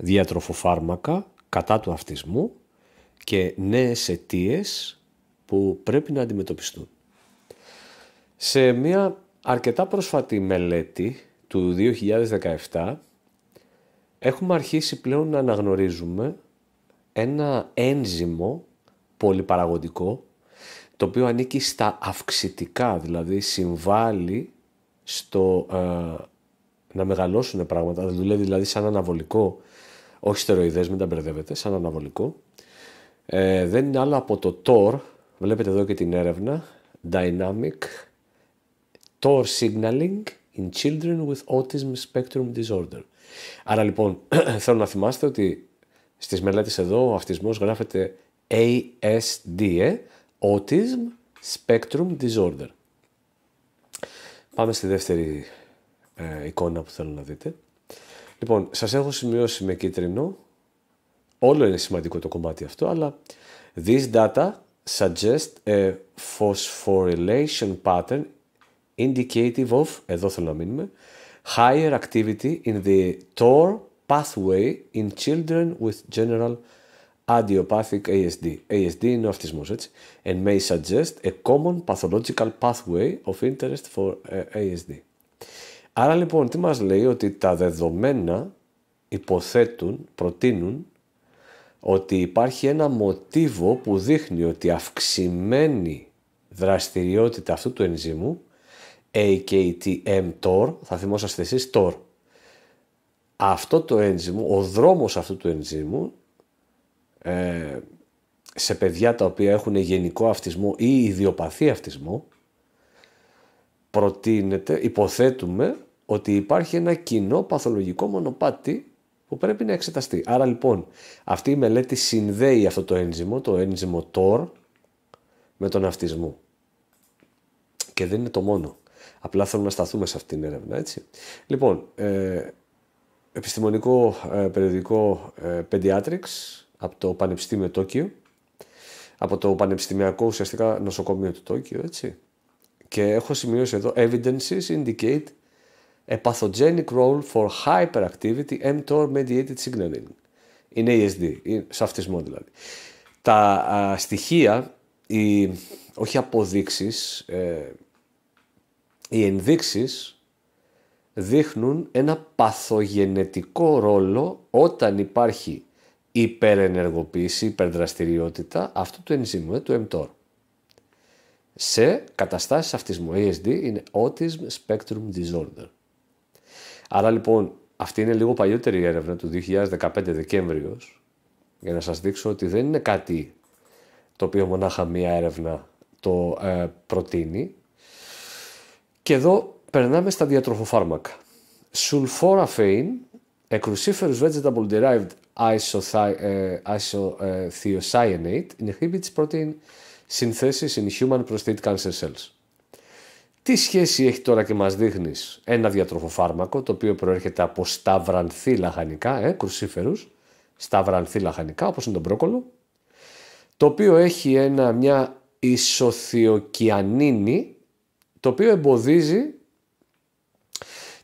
διατροφοφάρμακα κατά του αυτισμού και νέες αιτίες που πρέπει να αντιμετωπιστούν. Σε μια αρκετά προσφατή μελέτη του 2017 έχουμε αρχίσει πλέον να αναγνωρίζουμε ένα ένζυμο πολυπαραγωγικό το οποίο ανήκει στα αυξητικά, δηλαδή συμβάλλει στο ε, να μεγαλώσουν πράγματα, δουλεύει δηλαδή σαν αναβολικό όχι στεροειδές, μην τα μπερδεύετε, σαν αναβολικό. Ε, δεν είναι άλλο από το TOR, βλέπετε εδώ και την έρευνα, Dynamic TOR Signaling in Children with Autism Spectrum Disorder. Άρα λοιπόν, θέλω να θυμάστε ότι στις μελέτες εδώ ο αυτισμός γράφεται ASD, ε, Autism Spectrum Disorder. Πάμε στη δεύτερη ε, εικόνα που θέλω να δείτε. Λοιπόν, σας έχω σημειώσει με κίτρινο. Όλο είναι σημαντικό το κομμάτι αυτό, αλλά these data suggest a phosphorylation pattern indicative of, εδώ θέλω να μείνουμε, higher activity in the TOR pathway in children with general idiopathic ASD. ASD είναι ο αυτισμός, έτσι. And may suggest a common pathological pathway of interest for ASD. Άρα λοιπόν τι μας λέει ότι τα δεδομένα υποθέτουν, προτείνουν ότι υπάρχει ένα μοτίβο που δείχνει ότι αυξημένη δραστηριότητα αυτού του ενζυμου θα θυμόσαστε εσείς TOR. Αυτό το ένζυμο, ο δρόμος αυτού του ενζύμου ε, σε παιδιά τα οποία έχουν γενικό αυτισμό ή ιδιοπαθή αυτισμό προτείνεται, υποθέτουμε ότι υπάρχει ένα κοινό παθολογικό μονοπάτι που πρέπει να εξεταστεί. Άρα λοιπόν αυτή η μελέτη συνδέει αυτό το ένζυμο, το ένζυμο TOR, με τον αυτισμό. Και δεν είναι το μόνο. Απλά θέλουμε να σταθούμε σε αυτήν την έρευνα, έτσι. Λοιπόν, ε, επιστημονικό ε, περιοδικό ε, Pediatrics από το Πανεπιστήμιο Τόκιο, από το Πανεπιστημιακό ουσιαστικά νοσοκομείο του Τόκιο, έτσι. Και έχω σημειώσει εδώ evidences indicate a pathogenic role for hyperactivity mTOR mediated signaling Είναι ASD, e σε αυτισμό δηλαδή. Τα στοιχεία, οι, όχι αποδείξεις, ε, οι ενδείξεις δείχνουν ένα παθογενετικό ρόλο όταν υπάρχει υπερενεργοποίηση, υπερδραστηριότητα αυτού του ενζήμου, ε, του mTOR σε καταστάσεις αυτισμού. ASD είναι Autism Spectrum Disorder. Άρα λοιπόν αυτή είναι λίγο παλιότερη έρευνα του 2015 Δεκέμβριος για να σας δείξω ότι δεν είναι κάτι το οποίο μονάχα μία έρευνα το ε, προτείνει. Και εδώ περνάμε στα διατροφοφάρμακα. Σουλφόραφεϊν, a cruciferous vegetable derived isothiocyanate, inhibits protein Συνθέσεις in human prostate cancer cells. Τι σχέση έχει τώρα και μας δείχνεις ένα διατροφοφάρμακο το οποίο προέρχεται από σταυρανθή λαχανικά, ε, κρουσίφερους, σταυρανθή λαχανικά όπως είναι το μπρόκολο, το οποίο έχει ένα, μια ισοθιοκιανίνη το οποίο εμποδίζει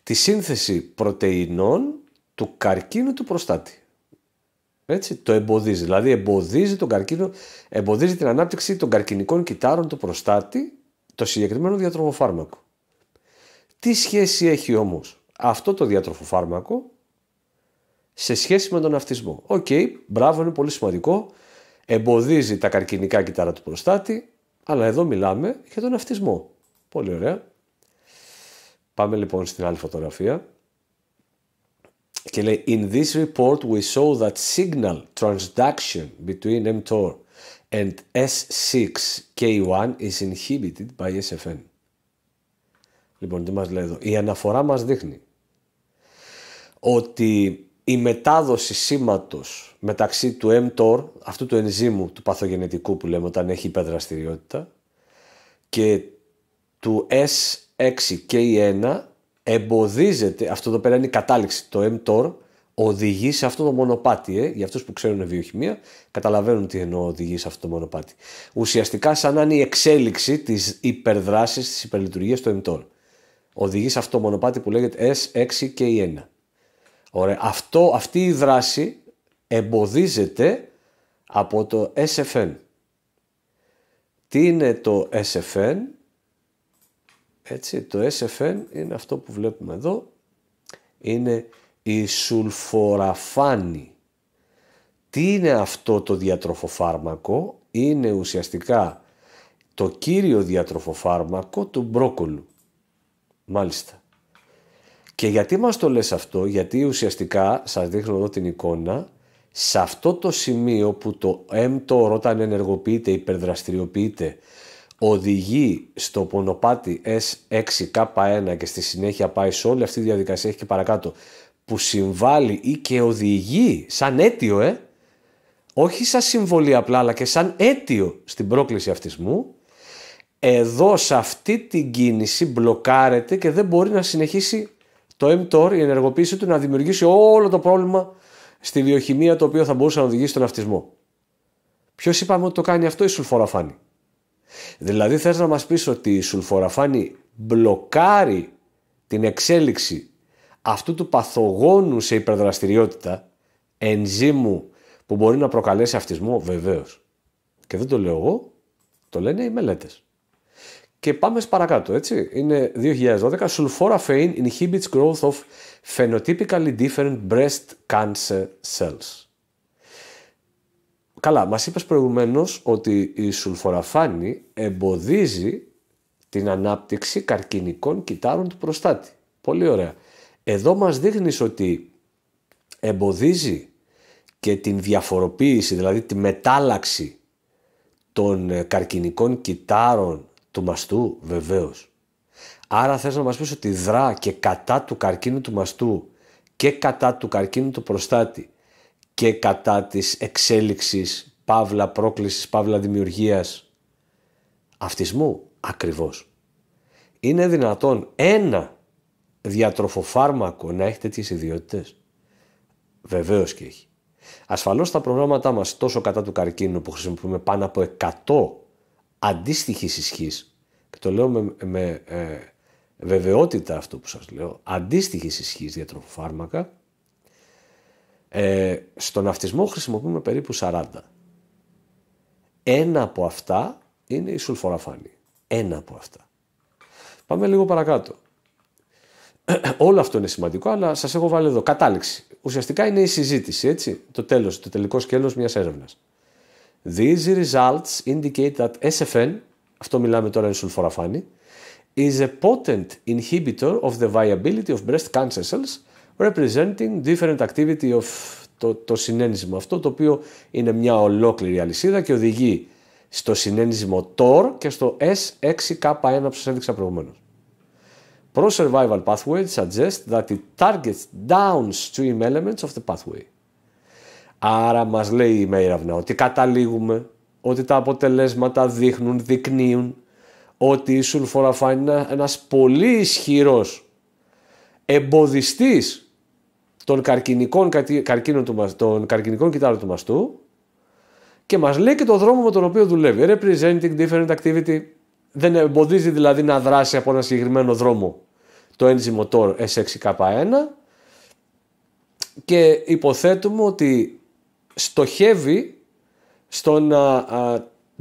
τη σύνθεση πρωτεϊνών του καρκίνου του προστάτη. Έτσι, το εμποδίζει. Δηλαδή, εμποδίζει, τον καρκίνο, εμποδίζει την ανάπτυξη των καρκινικών κυτάρων του προστάτη, το συγκεκριμένο διατροφοφάρμακο. Τι σχέση έχει όμως αυτό το διατροφοφάρμακο σε σχέση με τον αυτισμό. Οκ, okay, μπράβο, είναι πολύ σημαντικό. Εμποδίζει τα καρκινικά κυτάρα του προστάτη, αλλά εδώ μιλάμε για τον αυτισμό. Πολύ ωραία. Πάμε λοιπόν στην άλλη φωτογραφία και λέει «In this report we saw that signal transduction between mTOR and S6K1 is inhibited by SFN». Λοιπόν, τι μας λέει εδώ. Η αναφορά μας δείχνει ότι η μετάδοση σήματος μεταξύ του mTOR, αυτού του ενζήμου του παθογενετικού που λέμε όταν έχει υπεδραστηριότητα, και του S6K1 εμποδίζεται, αυτό εδώ πέρα είναι η κατάληξη, το mTOR οδηγεί σε αυτό το μονοπάτι. Ε. Για αυτούς που ξέρουν βιοχημία καταλαβαίνουν τι εννοώ οδηγεί σε αυτό το μονοπάτι. Ουσιαστικά σαν να είναι η εξέλιξη της υπερδράσης, της υπερλειτουργίας του mTOR. Οδηγεί σε αυτό το μονοπάτι που λέγεται S6 e και 1. E Ωραία. Αυτό, αυτή η δράση εμποδίζεται από το SFN. Τι είναι το SFN? Έτσι, το SFN είναι αυτό που βλέπουμε εδώ. Είναι η σουλφοραφάνη. Τι είναι αυτό το διατροφοφάρμακο. Είναι ουσιαστικά το κύριο διατροφοφάρμακο του μπρόκολου. Μάλιστα. Και γιατί μας το λες αυτό, γιατί ουσιαστικά, σας δείχνω εδώ την εικόνα, σε αυτό το σημείο που το M τώρα όταν ενεργοποιείται, υπερδραστηριοποιείται οδηγεί στο πονοπάτι S6K1 και στη συνέχεια πάει σε όλη αυτή τη διαδικασία έχει και παρακάτω που συμβάλλει ή και οδηγεί σαν αίτιο ε, όχι σαν συμβολή απλά αλλά και σαν αίτιο στην πρόκληση αυτισμού εδώ σε αυτή την κίνηση μπλοκάρεται και δεν μπορεί να συνεχίσει το mTOR, η ενεργοποίηση του να δημιουργήσει όλο το πρόβλημα στη βιοχημία το οποίο θα μπορούσε να οδηγήσει στον αυτισμό. Ποιος είπαμε ότι το κάνει αυτό, η σουλφοραφάνη. Δηλαδή θες να μας πεις ότι η Σουλφοραφάνη μπλοκάρει την εξέλιξη αυτού του παθογόνου σε υπερδραστηριότητα ενζήμου που μπορεί να προκαλέσει αυτισμό βεβαίως. Και δεν το λέω εγώ, το λένε οι μελέτες. Και πάμε παρακάτω, έτσι. Είναι 2012. sulforaphane inhibits growth of phenotypically different breast cancer cells καλά, μας είπες προηγουμένως ότι η σουλφοραφάνη εμποδίζει την ανάπτυξη καρκινικών κυτάρων του προστάτη. Πολύ ωραία. Εδώ μας δείχνεις ότι εμποδίζει και την διαφοροποίηση, δηλαδή τη μετάλλαξη των ε, καρκινικών κυτάρων του μαστού, βεβαίως. Άρα θες να μας πεις ότι δρά και κατά του καρκίνου του μαστού και κατά του καρκίνου του προστάτη και κατά της εξέλιξης, παύλα πρόκλησης, παύλα δημιουργίας αυτισμού ακριβώς. Είναι δυνατόν ένα διατροφοφάρμακο να έχει τέτοιες ιδιότητες. Βεβαίως και έχει. Ασφαλώς τα προγράμματά μας τόσο κατά του καρκίνου που χρησιμοποιούμε πάνω από 100 αντίστοιχης ισχύς, και το λέω με, ε, βεβαιότητα αυτό που σας λέω, αντίστοιχης ισχύς διατροφοφάρμακα, ε, στον αυτισμό χρησιμοποιούμε περίπου 40. Ένα από αυτά είναι η σουλφοραφάνη. Ένα από αυτά. Πάμε λίγο παρακάτω. Όλο αυτό είναι σημαντικό, αλλά σας έχω βάλει εδώ. Κατάληξη. Ουσιαστικά είναι η συζήτηση, έτσι. Το τέλος, το τελικό σκέλος μιας έρευνας. These results indicate that SFN, αυτό μιλάμε τώρα είναι σουλφοραφάνη, is a potent inhibitor of the viability of breast cancer cells representing different activity of το, το αυτό, το οποίο είναι μια ολόκληρη αλυσίδα και οδηγεί στο συνένισμο TOR και στο S6K1 που σας έδειξα προηγουμένως. Pro-survival pathway suggests that it targets downstream elements of the pathway. Άρα μας λέει η Μέιραυνα ότι καταλήγουμε, ότι τα αποτελέσματα δείχνουν, δεικνύουν, ότι η σουλφοραφάνη είναι ένας πολύ ισχυρός εμποδιστής των καρκινικών, καρκίνων του, των καρκινικών κυτάρων του μαστού και μας λέει και το δρόμο με τον οποίο δουλεύει. Representing different activity δεν εμποδίζει δηλαδή να δράσει από ένα συγκεκριμένο δρόμο το ένζυμο TOR S6K1 και υποθέτουμε ότι στοχεύει στο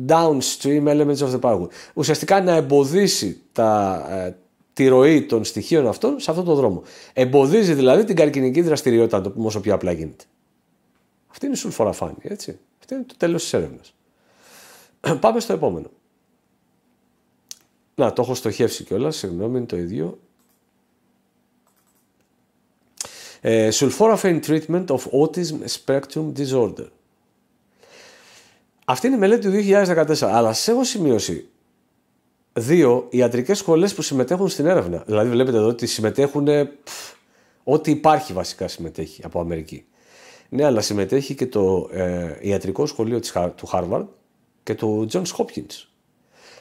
downstream elements of the power. Ουσιαστικά να εμποδίσει τα, ε, τη ροή των στοιχείων αυτών σε αυτόν τον δρόμο. Εμποδίζει δηλαδή την καρκινική δραστηριότητα, να το πούμε όσο πιο απλά γίνεται. Αυτή είναι η σουλφοραφάνη, έτσι. Αυτή είναι το τέλος της έρευνας. Πάμε στο επόμενο. Να, το έχω στοχεύσει κιόλας, συγγνώμη, είναι το ίδιο. Ε, sulforaphane treatment of autism spectrum disorder. Αυτή είναι η μελέτη του 2014, αλλά σε έχω σημειώσει Δύο, ιατρικές σχολές που συμμετέχουν στην έρευνα. Δηλαδή, βλέπετε εδώ ότι συμμετέχουν. ό,τι υπάρχει βασικά συμμετέχει από Αμερική. Ναι, αλλά συμμετέχει και το ε, ιατρικό σχολείο της, του Χάρβαρντ και του Τζον Hopkins.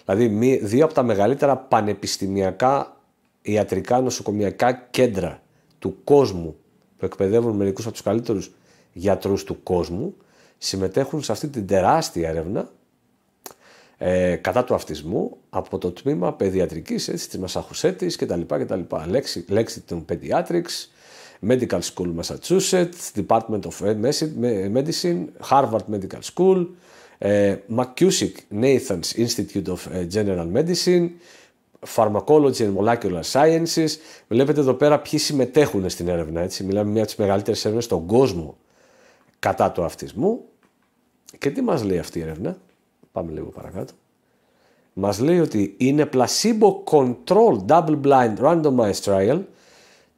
Δηλαδή, δύο από τα μεγαλύτερα πανεπιστημιακά ιατρικά νοσοκομιακά κέντρα του κόσμου που εκπαιδεύουν μερικούς από τους καλύτερους γιατρούς του κόσμου συμμετέχουν σε αυτή την τεράστια έρευνα ε, κατά του αυτισμού από το τμήμα παιδιατρικής έτσι, της Μασαχουσέτης κτλ. κτλ. Λέξη, λέξη των Pediatrics, Medical School Massachusetts, Department of Medicine, ε, Harvard Medical School, ε, McCusick Nathan's Institute of ε, General Medicine, Pharmacology and Molecular Sciences. Βλέπετε εδώ πέρα ποιοι συμμετέχουν στην έρευνα. Έτσι. Μιλάμε μια από τις μεγαλύτερες έρευνες στον κόσμο κατά του αυτισμού. Και τι μας λέει αυτή η έρευνα. Πάμε λίγο παρακάτω. Μας λέει ότι είναι placebo control double blind randomized trial.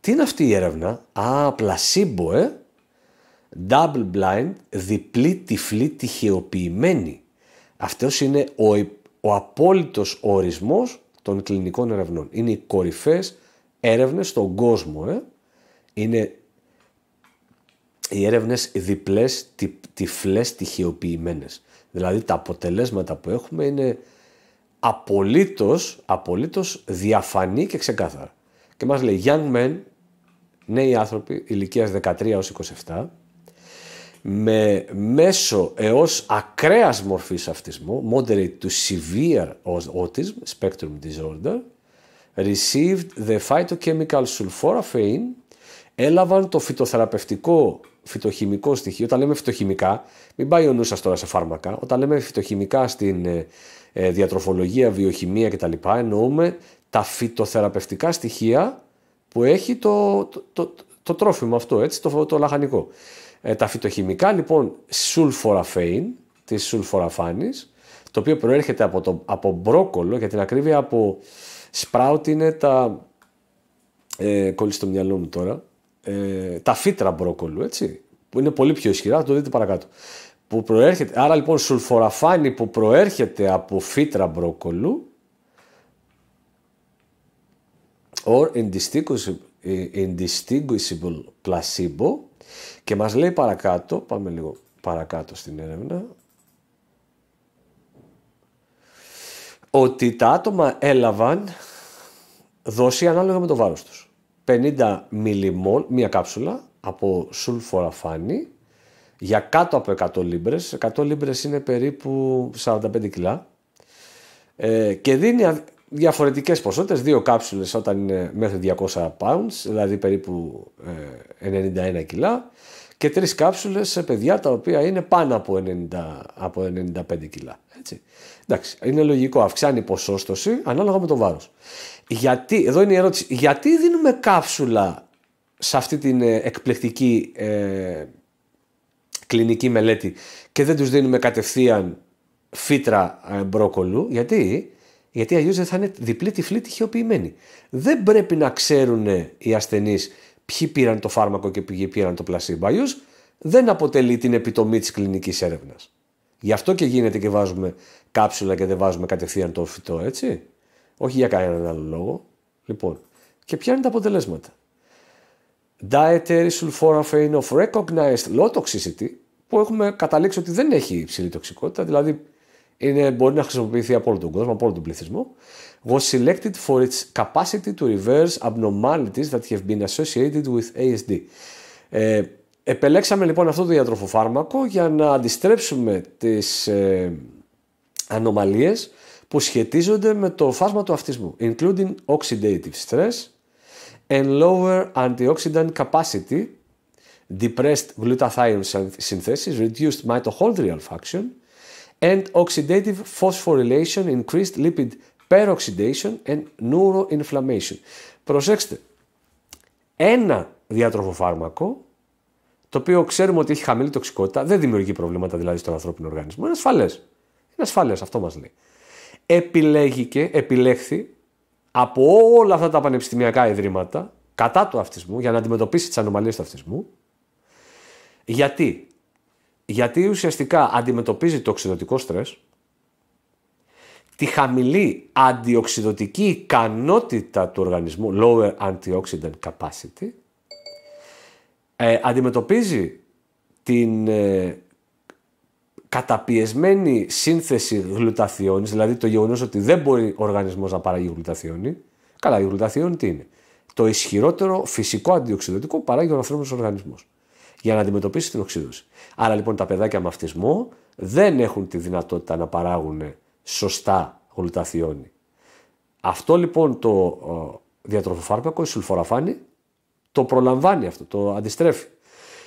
Τι είναι αυτή η έρευνα. Α, placebo, ε. Double blind, διπλή τυφλή τυχεοποιημένη. Αυτός είναι ο, ο απόλυτος ορισμός των κλινικών ερευνών. Είναι οι κορυφαίε έρευνες στον κόσμο. Ε. Είναι οι έρευνες διπλές, τυφλέ, τυφλές, Δηλαδή τα αποτελέσματα που έχουμε είναι απολύτως, απολύτως διαφανή και ξεκάθαρα. Και μας λέει young men, νέοι άνθρωποι ηλικίας 13 έως 27, με μέσο έως ακραίας μορφής αυτισμού, moderate to severe autism spectrum disorder, received the phytochemical sulforaphane έλαβαν το φυτοθεραπευτικό φυτοχημικό στοιχείο. Όταν λέμε φυτοχημικά, μην πάει ο νους σας τώρα σε φάρμακα. Όταν λέμε φυτοχημικά στην ε, ε, διατροφολογία, βιοχημία κτλ., εννοούμε τα φυτοθεραπευτικά στοιχεία που έχει το, το, το, τρόφιμο αυτό, έτσι, το, το λαχανικό. Ε, τα φυτοχημικά λοιπόν σουλφοραφέιν, της σουλφοραφάνης, το οποίο προέρχεται από, το, από μπρόκολο, για την ακρίβεια από σπράουτ είναι τα... Ε, κόλλησε μυαλό μου τώρα ε, τα φύτρα μπρόκολου, έτσι, που είναι πολύ πιο ισχυρά, το δείτε παρακάτω. Που προέρχεται, άρα λοιπόν σουλφοραφάνη που προέρχεται από φύτρα μπρόκολου or indistinguishable placebo και μας λέει παρακάτω, πάμε λίγο παρακάτω στην έρευνα, ότι τα άτομα έλαβαν δόση ανάλογα με το βάρος τους. 50 μιλιμόλ, μία κάψουλα από σουλφοραφάνη για κάτω από 100 λίμπρες. 100 λίμπρες είναι περίπου 45 κιλά ε, και δίνει διαφορετικές ποσότητες, δύο κάψουλες όταν είναι μέχρι 200 pounds, δηλαδή περίπου ε, 91 κιλά και τρεις κάψουλες σε παιδιά τα οποία είναι πάνω από, 90, από 95 κιλά. Έτσι. Εντάξει, είναι λογικό. Αυξάνει η ποσόστοση ανάλογα με το βάρος. Γιατί, εδώ είναι η ερώτηση, γιατί δίνουμε κάψουλα σε αυτή την ε, εκπληκτική ε, κλινική μελέτη και δεν τους δίνουμε κατευθείαν φύτρα ε, μπρόκολου, γιατί, γιατί αλλιώς δεν θα είναι διπλή τυφλή τυχεοποιημένη. Δεν πρέπει να ξέρουν οι ασθενείς ποιοι πήραν το φάρμακο και ποιοι πήραν το πλασίμπα. Αλλιώς δεν αποτελεί την επιτομή της κλινικής έρευνας. Γι' αυτό και γίνεται και βάζουμε κάψουλα και δεν βάζουμε κατευθείαν το φυτό, έτσι. Όχι για κανέναν άλλο λόγο. Λοιπόν, και ποια είναι τα αποτελέσματα. Dietary sulforaphane of recognized low toxicity, που έχουμε καταλήξει ότι δεν έχει υψηλή τοξικότητα, δηλαδή είναι, μπορεί να χρησιμοποιηθεί από όλο τον κόσμο, από όλο τον πληθυσμό, was selected for its capacity to reverse abnormalities that have been associated with ASD. Ε, Επελέξαμε λοιπόν αυτό το διατροφοφάρμακο για να αντιστρέψουμε τις ε, που σχετίζονται με το φάσμα του αυτισμού, including oxidative stress and lower antioxidant capacity, depressed glutathione synthesis, reduced mitochondrial function and oxidative phosphorylation, increased lipid peroxidation and neuroinflammation. Προσέξτε, ένα διατροφοφάρμακο το οποίο ξέρουμε ότι έχει χαμηλή τοξικότητα, δεν δημιουργεί προβλήματα δηλαδή στον ανθρώπινο οργανισμό. Είναι ασφαλές. Είναι ασφαλές, αυτό μας λέει. Επιλέγηκε, επιλέχθη από όλα αυτά τα πανεπιστημιακά ιδρύματα κατά του αυτισμού για να αντιμετωπίσει τις ανομαλίες του αυτισμού. Γιατί? Γιατί ουσιαστικά αντιμετωπίζει το οξυδοτικό στρες, τη χαμηλή αντιοξυδοτική ικανότητα του οργανισμού, lower antioxidant capacity, ε, αντιμετωπίζει την ε, καταπιεσμένη σύνθεση γλουταθιώνης, δηλαδή το γεγονός ότι δεν μπορεί ο οργανισμός να παράγει γλουταθιώνη. Καλά, η γλουταθιώνη τι είναι. Το ισχυρότερο φυσικό αντιοξυδοτικό παράγει ο ανθρώπινος οργανισμός για να αντιμετωπίσει την οξύδωση. Άρα λοιπόν τα παιδάκια με αυτισμό δεν έχουν τη δυνατότητα να παράγουν σωστά γλουταθιώνη. Αυτό λοιπόν το διατροφοφάρμακο, η σουλφοραφάνη, το προλαμβάνει αυτό, το αντιστρέφει.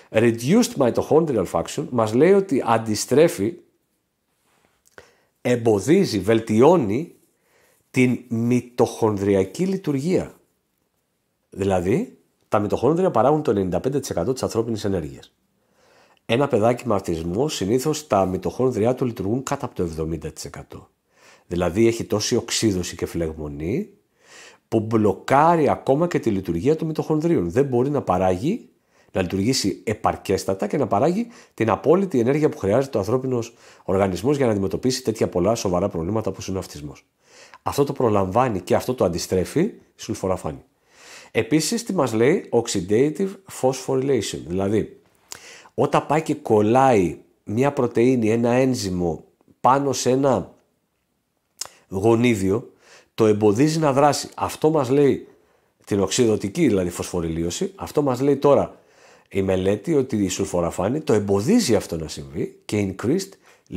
Reduced mitochondrial function μας λέει ότι αντιστρέφει, εμποδίζει, βελτιώνει την μυτοχονδριακή λειτουργία. Δηλαδή, τα μυτοχόνδρια παράγουν το 95% της ανθρώπινης ενέργειας. Ένα παιδάκι με αυτισμό συνήθως τα μυτοχόνδρια του λειτουργούν κάτω από το 70%. Δηλαδή έχει τόση οξύδωση και φλεγμονή που μπλοκάρει ακόμα και τη λειτουργία των μυτοχονδρίων. Δεν μπορεί να παράγει, να λειτουργήσει επαρκέστατα και να παράγει την απόλυτη ενέργεια που χρειάζεται ο ανθρώπινος οργανισμός για να αντιμετωπίσει τέτοια πολλά σοβαρά προβλήματα όπως είναι ο αυτισμός. Αυτό το προλαμβάνει και αυτό το αντιστρέφει η σουλφοραφάνη. Επίσης, τι μας λέει oxidative phosphorylation, δηλαδή όταν πάει και κολλάει μια πρωτεΐνη, ένα ένζυμο πάνω σε ένα γονίδιο, το εμποδίζει να δράσει. Αυτό μας λέει την οξυδοτική δηλαδή φωσφοριλίωση, αυτό μας λέει τώρα η μελέτη ότι η σουλφοραφάνη το εμποδίζει αυτό να συμβεί και increased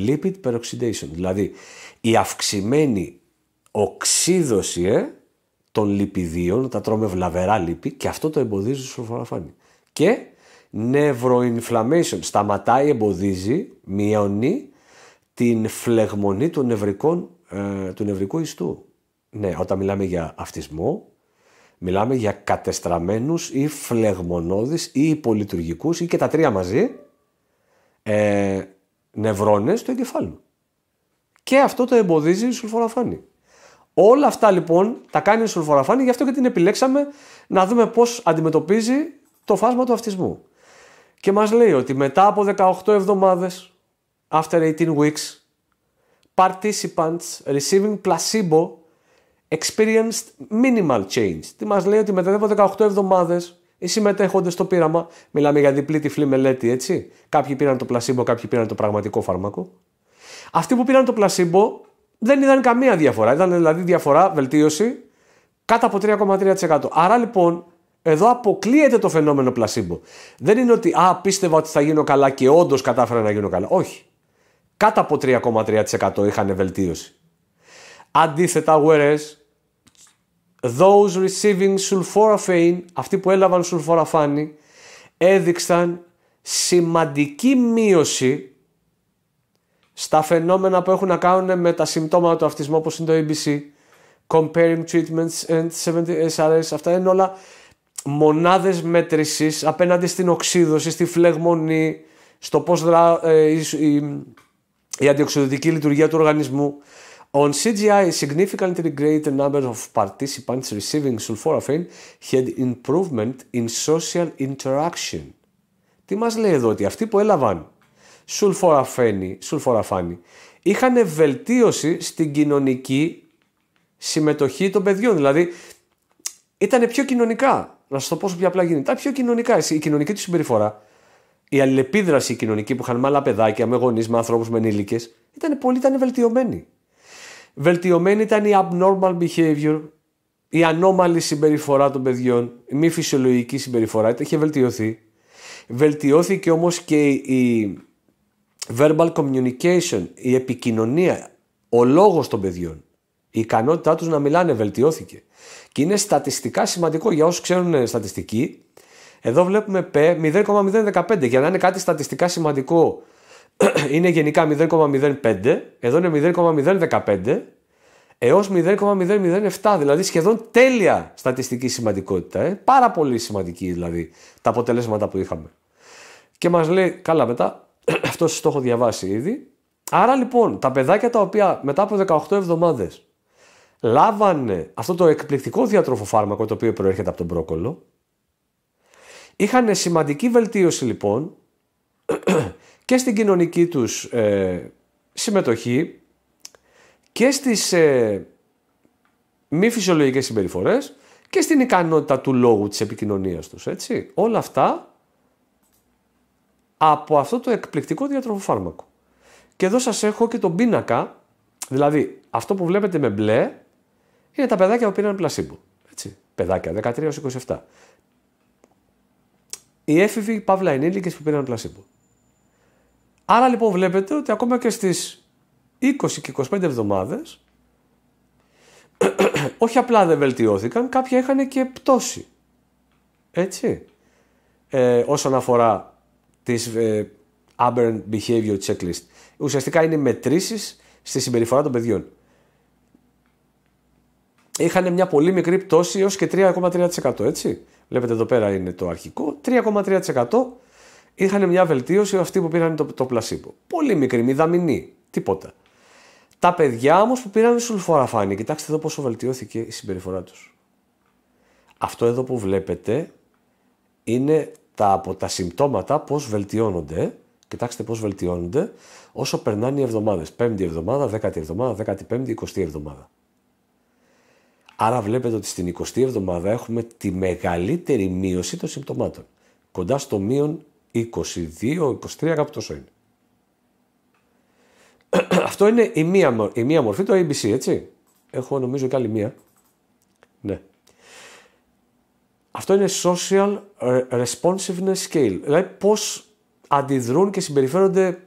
lipid peroxidation, δηλαδή η αυξημένη οξύδωση ε, των λιπιδίων, τα τρώμε βλαβερά λίπη και αυτό το εμποδίζει η σουλφοραφάνη. Και neuroinflammation, σταματάει, εμποδίζει, μειώνει την φλεγμονή των νευρικών, ε, του νευρικού ιστού. Ναι, όταν μιλάμε για αυτισμό, μιλάμε για κατεστραμμένους ή φλεγμονώδεις ή υπολειτουργικούς ή και τα τρία μαζί ε, νευρώνες του εγκεφάλου. Και αυτό το εμποδίζει η σουλφοραφάνη. Όλα αυτά λοιπόν τα κάνει η σουλφοραφάνη, γι' αυτό και την επιλέξαμε να δούμε πώς αντιμετωπίζει το φάσμα του αυτισμού. Και μας λέει ότι μετά από 18 εβδομάδες, after 18 weeks, participants receiving placebo experienced minimal change. Τι μας λέει ότι μετά από 18 εβδομάδες οι συμμετέχοντες στο πείραμα, μιλάμε για διπλή τυφλή μελέτη έτσι, κάποιοι πήραν το πλασίμπο, κάποιοι πήραν το πραγματικό φάρμακο. Αυτοί που πήραν το πλασίμπο δεν είδαν καμία διαφορά, ήταν δηλαδή διαφορά, βελτίωση, κάτω από 3,3%. Άρα λοιπόν εδώ αποκλείεται το φαινόμενο πλασίμπο. Δεν είναι ότι α, πίστευα ότι θα γίνω καλά και όντως κατάφερα να γίνω καλά. Όχι. Κάτω από 3,3% είχαν βελτίωση. Αντίθετα, whereas Those receiving sulforaphane, αυτοί που έλαβαν σουλφοραφάνη, έδειξαν σημαντική μείωση στα φαινόμενα που έχουν να κάνουν με τα συμπτώματα του αυτισμού όπως είναι το ABC, comparing treatments and 70 SRS, αυτά είναι όλα μονάδες μέτρησης απέναντι στην οξύδωση, στη φλεγμονή, στο πώς δρά, ε, η, η, η λειτουργία του οργανισμού. On CGI, a significantly greater number of participants receiving sulforaphane had improvement in social interaction. Τι μας λέει εδώ, ότι αυτοί που έλαβαν sulforaphane είχαν βελτίωση στην κοινωνική συμμετοχή των παιδιών. Δηλαδή, ήταν πιο κοινωνικά. Να σας το πω πιο απλά γίνεται. Τα πιο κοινωνικά. Η κοινωνική τους συμπεριφορά, η αλληλεπίδραση κοινωνική που είχαν με άλλα παιδάκια, με γονείς, με ανθρώπους, με ενήλικες, ήταν πολύ ήταν βελτιωμένη. Βελτιωμένη ήταν η abnormal behavior, η ανώμαλη συμπεριφορά των παιδιών, η μη φυσιολογική συμπεριφορά, είχε βελτιωθεί. Βελτιώθηκε όμως και η verbal communication, η επικοινωνία, ο λόγος των παιδιών. Η ικανότητά τους να μιλάνε βελτιώθηκε. Και είναι στατιστικά σημαντικό για όσους ξέρουν ε, στατιστική. Εδώ βλέπουμε 0,015. Για να είναι κάτι στατιστικά σημαντικό είναι γενικά 0,05, εδώ είναι 0,015 έως 0,007, δηλαδή σχεδόν τέλεια στατιστική σημαντικότητα. Ε. Πάρα πολύ σημαντική δηλαδή τα αποτελέσματα που είχαμε. Και μας λέει, καλά μετά, αυτό το έχω διαβάσει ήδη. Άρα λοιπόν, τα παιδάκια τα οποία μετά από 18 εβδομάδες λάβανε αυτό το εκπληκτικό διατροφο φάρμακο το οποίο προέρχεται από τον πρόκολο, είχαν σημαντική βελτίωση λοιπόν και στην κοινωνική τους ε, συμμετοχή και στις ε, μη φυσιολογικές συμπεριφορές και στην ικανότητα του λόγου της επικοινωνίας τους, έτσι. Όλα αυτά από αυτό το εκπληκτικό διατροφοφάρμακο. Και εδώ σας έχω και τον πίνακα, δηλαδή αυτό που βλέπετε με μπλε είναι τα παιδάκια που πηραν πλασίμπου, πλασίμπο, έτσι. Παιδάκια, 13-27. Οι έφηβοι, παύλα ενήλικες που πήραν πλασίμπου. Άρα λοιπόν βλέπετε ότι ακόμα και στις 20 και 25 εβδομάδες όχι απλά δεν βελτιώθηκαν, κάποια είχαν και πτώση. Έτσι. Ε, όσον αφορά τις ε, Aberrant Behavior Checklist. Ουσιαστικά είναι μετρήσεις στη συμπεριφορά των παιδιών. Είχαν μια πολύ μικρή πτώση έως και 3,3%. Έτσι. Βλέπετε εδώ πέρα είναι το αρχικό. 3,3% είχαν μια βελτίωση αυτοί που πήραν το, το πλασίμπο. Πολύ μικρή, μηδαμινή, τίποτα. Τα παιδιά όμως που πήραν σουλφοραφάνη, κοιτάξτε εδώ πόσο βελτιώθηκε η συμπεριφορά τους. Αυτό εδώ που βλέπετε είναι τα, από τα συμπτώματα πώς βελτιώνονται. Κοιτάξτε πώς βελτιώνονται όσο περνάνε οι εβδομάδες. Πέμπτη εβδομάδα, δέκατη εβδομάδα, δέκατη πέμπτη, εικοστή εβδομάδα. Άρα βλέπετε ότι στην 20η εβδομάδα έχουμε τη μεγαλύτερη μείωση των συμπτωμάτων. Κοντά στο μείον 22, 23, κάπου τόσο είναι. Αυτό είναι η μία, η μία μορφή το ABC, έτσι. Έχω νομίζω και άλλη μία. Ναι. Αυτό είναι social responsiveness scale. Δηλαδή πώς αντιδρούν και συμπεριφέρονται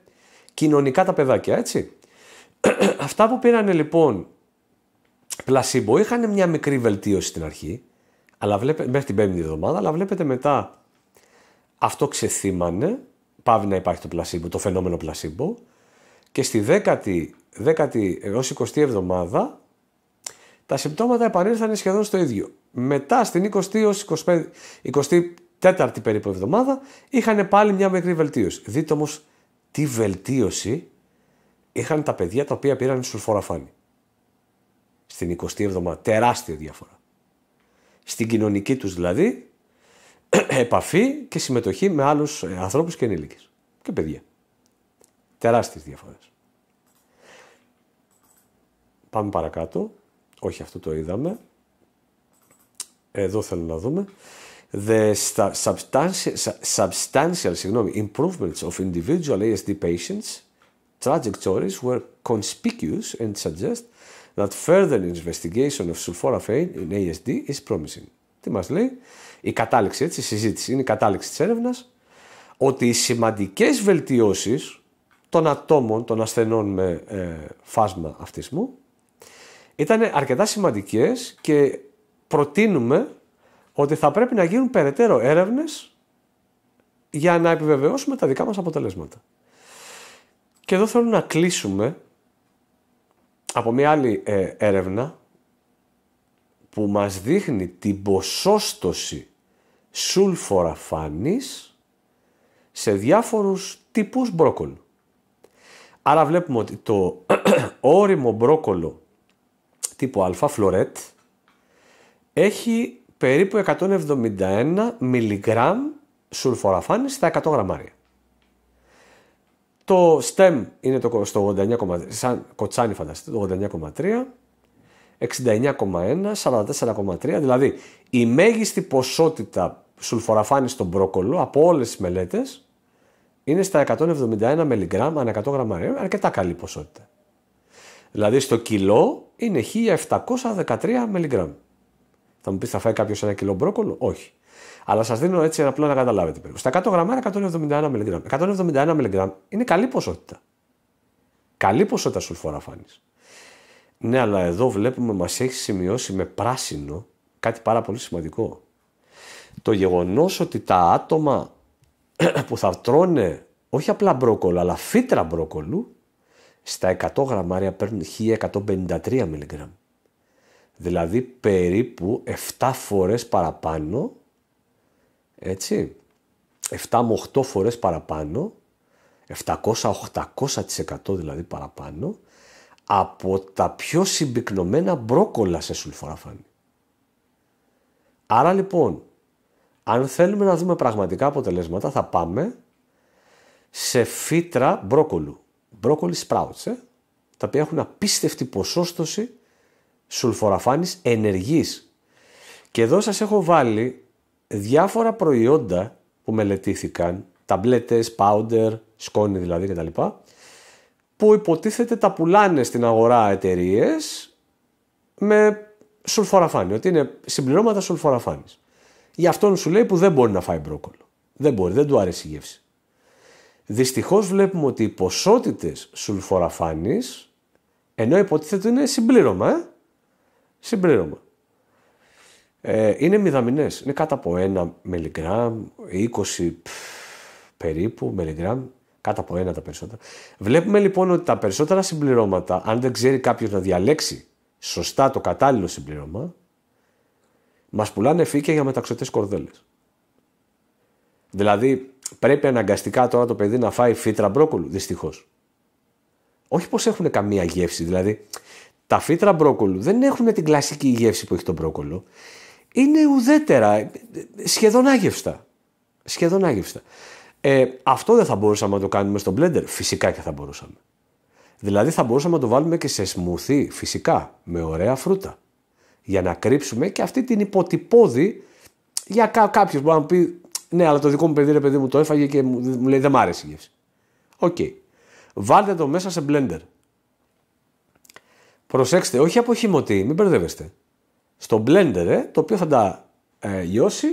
κοινωνικά τα παιδάκια, έτσι. Αυτά που πήραν λοιπόν πλασίμπο είχαν μια μικρή βελτίωση στην αρχή, αλλά βλέπε, μέχρι την πέμπτη εβδομάδα, αλλά βλέπετε μετά αυτό ξεθύμανε, πάβει να υπάρχει το πλασίμπο, το φαινόμενο πλασίμπο και στη δέκατη, δέκατη 20η εβδομάδα τα συμπτώματα επανήλθαν σχεδόν στο ίδιο. Μετά στην 20η έως 25, 24η περίπου εβδομάδα είχαν πάλι μια μικρή βελτίωση. Δείτε όμως τι βελτίωση είχαν τα παιδιά τα οποία πήραν σουλφοραφάνη. Στην 20η εβδομάδα. Τεράστια διαφορά. Στην κοινωνική τους δηλαδή επαφή και συμμετοχή με άλλους ανθρώπους και ενήλικες και παιδιά. Τεράστιες διαφορές. Πάμε παρακάτω. Όχι αυτό το είδαμε. Εδώ θέλω να δούμε. The substantial, substantial improvements of individual ASD patients trajectories were conspicuous and suggest that further investigation of sulforaphane in ASD is promising. Τι μας λέει, η κατάληξη, έτσι, η συζήτηση είναι η κατάληξη της έρευνας, ότι οι σημαντικές βελτιώσεις των ατόμων, των ασθενών με ε, φάσμα αυτισμού, ήταν αρκετά σημαντικές και προτείνουμε ότι θα πρέπει να γίνουν περαιτέρω έρευνες για να επιβεβαιώσουμε τα δικά μας αποτελέσματα. Και εδώ θέλω να κλείσουμε από μια άλλη ε, έρευνα που μας δείχνει την ποσόστοση σούλφορα σε διάφορους τύπους μπρόκολου. Άρα βλέπουμε ότι το όριμο μπρόκολο τύπου α φλωρέτ έχει περίπου 171 μιλιγκράμμ σουλφοραφάνης στα 100 γραμμάρια. Το STEM είναι το, στο 89,3, σαν κοτσάνι φανταστείτε, το 89,3, 69,1, 44,3, δηλαδή η μέγιστη ποσότητα σουλφοραφάνη στον πρόκολο από όλες τις μελέτες είναι στα 171 μιλιγκράμμα ανά 100 γραμμάρια. αρκετά καλή ποσότητα. Δηλαδή στο κιλό είναι 1713 μιλιγκράμμα. Θα μου πεις, θα φάει κάποιος ένα κιλό μπρόκολο. Όχι. Αλλά σας δίνω έτσι απλά να καταλάβετε περίπου. Στα 100 γραμμάρια 171 μιλιγκράμμα. 171 μιλιγκράμμα είναι καλή ποσότητα. Καλή ποσότητα σουλφοραφάνης. Ναι, αλλά εδώ βλέπουμε μας έχει σημειώσει με πράσινο κάτι πάρα πολύ σημαντικό το γεγονός ότι τα άτομα που θα τρώνε όχι απλά μπρόκολο αλλά φύτρα μπρόκολου στα 100 γραμμάρια παίρνουν 1153 μιλιγκράμμ. Δηλαδή περίπου 7 φορές παραπάνω, έτσι, 7 με 8 φορές παραπάνω, 700-800% δηλαδή παραπάνω, από τα πιο συμπυκνωμένα μπρόκολα σε σουλφοραφάνη. Άρα λοιπόν, αν θέλουμε να δούμε πραγματικά αποτελέσματα, θα πάμε σε φύτρα μπρόκολου. Μπρόκολι sprouts, ε, τα οποία έχουν απίστευτη ποσόστοση σουλφοραφάνης ενεργής. Και εδώ σας έχω βάλει διάφορα προϊόντα που μελετήθηκαν, ταμπλέτες, powder, σκόνη δηλαδή κτλ. που υποτίθεται τα πουλάνε στην αγορά εταιρείες με σουλφοραφάνη, ότι είναι συμπληρώματα σουλφοραφάνης για αυτόν σου λέει που δεν μπορεί να φάει μπρόκολο. Δεν μπορεί, δεν του αρέσει η γεύση. Δυστυχώς βλέπουμε ότι οι ποσότητες σουλφοραφάνης, ενώ υποτίθεται είναι συμπλήρωμα, ε? συμπλήρωμα. Ε, είναι μηδαμινές. Είναι κάτω από 1 μιλιγκράμμ, 20 περίπου μιλιγκράμμ, κάτω από ένα τα περισσότερα. Βλέπουμε λοιπόν ότι τα περισσότερα συμπληρώματα, αν δεν ξέρει κάποιος να διαλέξει σωστά το κατάλληλο συμπλήρωμα, Μας πουλάνε φύκια για μεταξωτές κορδέλες. Δηλαδή, πρέπει αναγκαστικά τώρα το παιδί να φάει φύτρα μπρόκολου, δυστυχώς. Όχι πως έχουν καμία γεύση. Δηλαδή, τα φύτρα μπρόκολου δεν έχουν την κλασική γεύση που έχει το μπρόκολο. Είναι ουδέτερα, σχεδόν άγευστα. Σχεδόν άγευστα. Ε, αυτό δεν θα μπορούσαμε να το κάνουμε στο blender. Φυσικά και θα μπορούσαμε. Δηλαδή θα μπορούσαμε να το βάλουμε και σε σμούθι, φυσικά, με ωραία φρούτα για να κρύψουμε και αυτή την υποτυπώδη για κά, κάποιος να πει ναι, αλλά το δικό μου παιδί ρε παιδί μου το έφαγε και μου, λέει δεν μου άρεσε η γεύση. Οκ. Okay. Βάλτε το μέσα σε blender. Προσέξτε, όχι από χυμωτή, μην μπερδεύεστε. Στο blender, ε, το οποίο θα τα ε, λιώσει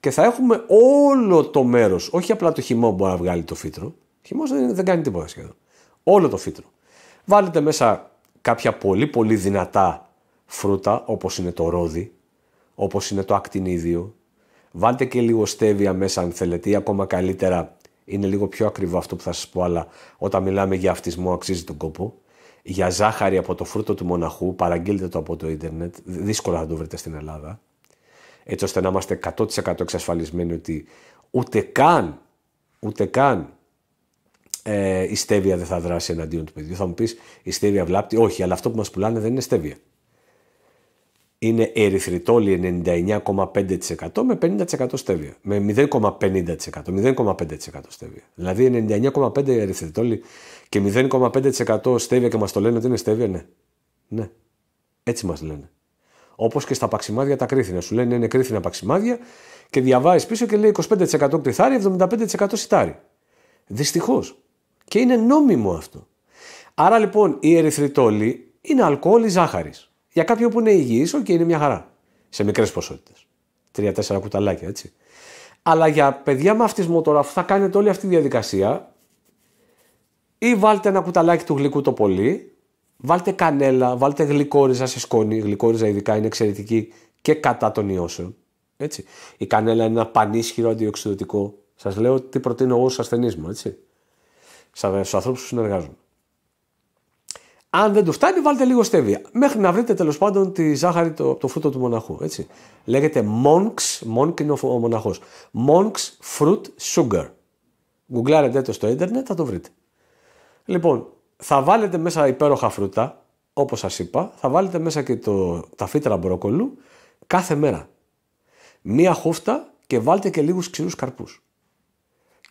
και θα έχουμε όλο το μέρος, όχι απλά το χυμό που μπορεί να βγάλει το φύτρο. Χυμός δεν, δεν κάνει τίποτα σχεδόν. Όλο το φύτρο. Βάλετε μέσα κάποια πολύ πολύ δυνατά φρούτα όπως είναι το ρόδι, όπως είναι το ακτινίδιο. Βάλτε και λίγο στέβια μέσα αν θέλετε ή ακόμα καλύτερα είναι λίγο πιο ακριβό αυτό που θα σας πω αλλά όταν μιλάμε για αυτισμό αξίζει τον κόπο. Για ζάχαρη από το φρούτο του μοναχού, παραγγείλτε το από το ίντερνετ, δύσκολα θα το βρείτε στην Ελλάδα. Έτσι ώστε να είμαστε 100% εξασφαλισμένοι ότι ούτε καν, ούτε καν ε, η στέβια δεν θα δράσει εναντίον του παιδιού. Θα μου πεις η στέβια βλάπτει. Όχι, αλλά αυτό που μας πουλάνε δεν είναι στέβια είναι ερυθριτόλι 99,5% με 50% στέβια. Με 0,50%. 0,5% στέβια. Δηλαδή 99,5% ερυθριτόλι και 0,5% στέβια και μας το λένε ότι είναι στέβια, ναι. Ναι. Έτσι μας λένε. Όπως και στα παξιμάδια τα κρίθινα. Σου λένε είναι κρίθινα παξιμάδια και διαβάζεις πίσω και λέει 25% κρυθάρι 75% σιτάρι. Δυστυχώς. Και είναι νόμιμο αυτό. Άρα λοιπόν η ερυθριτόλη είναι αλκοόλ ζάχαρης. Για κάποιον που είναι υγιής, οκ, okay, είναι μια χαρά. Σε μικρές ποσότητες. Τρία-τέσσερα κουταλάκια, έτσι. Αλλά για παιδιά με αυτισμό τώρα που θα κάνετε όλη αυτή τη διαδικασία, ή βάλτε ένα κουταλάκι του γλυκού το πολύ, βάλτε κανέλα, βάλτε γλυκόριζα σε σκόνη. Η γλυκόριζα ειδικά είναι εξαιρετική και κατά των ιώσεων. Έτσι. Η κανέλα είναι ένα πανίσχυρο αντιοξυδοτικό. Σας λέω τι προτείνω εγώ στους ασθενείς μου, έτσι. Στους ανθρώπους που συνεργάζομαι. Αν δεν του φτάνει, βάλτε λίγο στέβια. Μέχρι να βρείτε τέλος πάντων τη ζάχαρη το, το φρούτο του μοναχού. Έτσι. Λέγεται Monks, Monk είναι ο, μοναχό. Monks Fruit Sugar. Γουγκλάρετε το στο ίντερνετ, θα το βρείτε. Λοιπόν, θα βάλετε μέσα υπέροχα φρούτα, όπως σας είπα, θα βάλετε μέσα και το, τα φύτρα μπρόκολου κάθε μέρα. Μία χούφτα και βάλτε και λίγους ξηρούς καρπούς.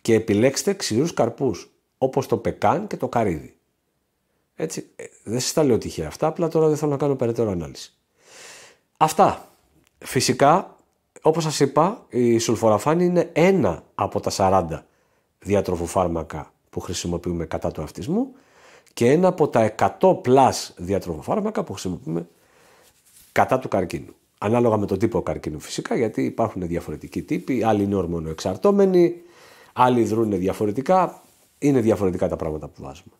Και επιλέξτε ξηρούς καρπούς, όπως το πεκάν και το καρύδι. Έτσι, ε, δεν σας τα λέω τυχαία αυτά, απλά τώρα δεν θέλω να κάνω περαιτέρω ανάλυση. Αυτά. Φυσικά, όπως σας είπα, η σουλφοραφάνη είναι ένα από τα 40 διατροφοφάρμακα που χρησιμοποιούμε κατά του αυτισμού και ένα από τα 100 πλάς διατροφοφάρμακα που χρησιμοποιούμε κατά του καρκίνου. Ανάλογα με τον τύπο καρκίνου φυσικά, γιατί υπάρχουν διαφορετικοί τύποι, άλλοι είναι ορμονοεξαρτώμενοι, άλλοι δρούν διαφορετικά, είναι διαφορετικά τα πράγματα που βάζουμε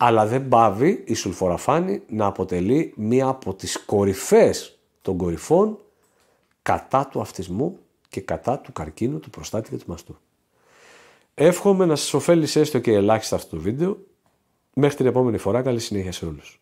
αλλά δεν πάβει η Σουλφοραφάνη να αποτελεί μία από τις κορυφές των κορυφών κατά του αυτισμού και κατά του καρκίνου, του προστάτη και του μαστού. Εύχομαι να σας ωφέλησε έστω και ελάχιστα αυτό το βίντεο. Μέχρι την επόμενη φορά, καλή συνέχεια σε όλους.